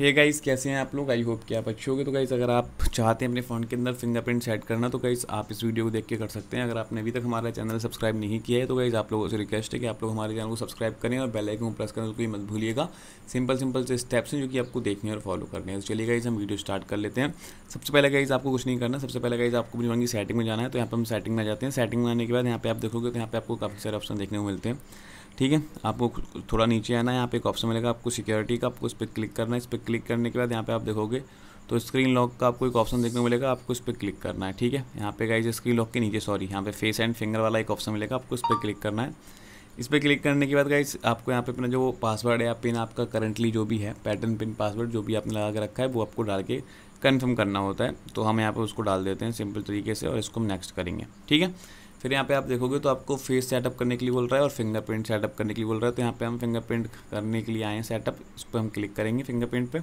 हे hey guys कैसे हैं आप लोग आई होप कि आप अच्छे होंगे तो गाइस अगर आप चाहते हैं अपने फ़ोन के अंदर फिंगरप्रिंट सेट करना तो गाइस आप इस वीडियो को देख के कर सकते हैं अगर आपने अभी तक हमारा चैनल सब्सक्राइब नहीं किया है तो गाइस आप लोगों से रिक्वेस्ट है कि आप लोग हमारे चैनल को सब्सक्राइब करें और बेल आइकन प्रेस करना तो कोई मत भूलिएगा सिंपल सिंपल से स्टेप्स हैं जो कि आपको देखने और फॉलो करने हैं तो चलिए गाइज हम वीडियो स्टार्ट कर लेते हैं सबसे पहले गाइज आपको कुछ नहीं करना सबसे पहले गाइज आपको अपनी की सेटिंग में जाना है तो यहाँ पर हम सेटिंग में जाते हैं सेटिंग में आने के बाद यहाँ पर आप देखोगे तो यहाँ पर आपको काफ़ी सारे ऑप्शन देखने को मिलते हैं ठीक है आपको थोड़ा नीचे आना है यहाँ पे एक ऑप्शन मिलेगा आपको सिक्योरिटी का आपको इस पर क्लिक करना है इस पर क्लिक करने के बाद यहाँ पे आप देखोगे तो स्क्रीन लॉक का आपको एक ऑप्शन देखने को मिलेगा आपको इस पर क्लिक करना है ठीक है यहाँ पे गाइज स्क्रीन लॉक के नीचे सॉरी यहाँ पे फेस एंड फिंगर वाला एक ऑप्शन मिलेगा आपको इस पर क्लिक करना है इस पर क्लिक करने के बाद गाइज आपको यहाँ पे अपना जो पासवर्ड या पिन आपका करंटली जो भी है पैटर्न पिन पासवर्ड जो भी आपने लगा के रखा है वो आपको डाल के कन्फर्म करना होता है तो हम यहाँ पर उसको डाल देते हैं सिंपल तरीके से और इसको हम नेक्स्ट करेंगे ठीक है फिर यहाँ पे आप देखोगे तो आपको फेस सेटअप करने के लिए बोल रहा है और फिंगरप्रिंट सेटअप करने के लिए बोल रहा है तो यहाँ पे हम फिंगरप्रिंट करने के लिए आए हैं सेटअप उस पर हम क्लिक करेंगे फिंगरप्रिंट पे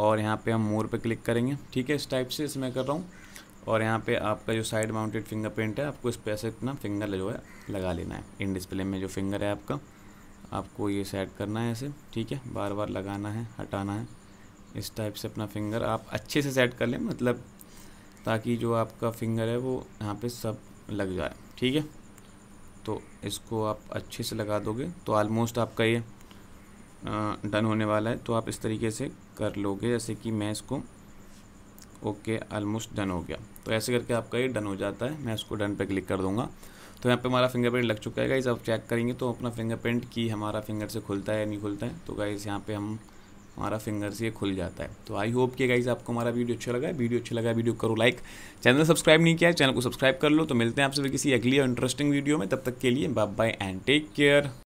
और यहाँ पे हम मोर पे क्लिक करेंगे ठीक है इस टाइप से इसमें कर रहा हूँ और यहाँ पर आपका जो साइड माउंटेड फिंगरप्रिंट है आपको इस पर ऐसे अपना फिंगर जो है लगा लेना है इन डिस्प्ले में जो फिंगर है आपका आपको ये सेट करना है ऐसे ठीक है बार बार लगाना है हटाना है इस टाइप से अपना फिंगर आप अच्छे से सेट कर लें मतलब ताकि जो आपका फिंगर है वो यहाँ पे सब लग जाए ठीक है तो इसको आप अच्छे से लगा दोगे तो आलमोस्ट आपका ये डन होने वाला है तो आप इस तरीके से कर लोगे जैसे कि मैं इसको ओके आलमोस्ट डन हो गया तो ऐसे करके आपका ये डन हो जाता है मैं इसको डन पे क्लिक कर दूंगा तो यहाँ पे हमारा फिंगरप्रिंट लग चुका है गाइज आप चेक करेंगे तो अपना फिंगरप्रिंट की हमारा फिंगर से खुलता है या नहीं खुलता है तो गाइज़ यहाँ पे हम हमारा फिंगर से खुल जाता है तो आई होप कि गाइज आपको हमारा वीडियो अच्छा लगा वीडियो अच्छा लगा वीडियो करो लाइक चैनल सब्सक्राइब नहीं किया चैनल को सब्सक्राइब कर लो तो मिलते हैं आपसे किसी अगली इंटरेस्टिंग वीडियो में तब तक के लिए bye bye and take care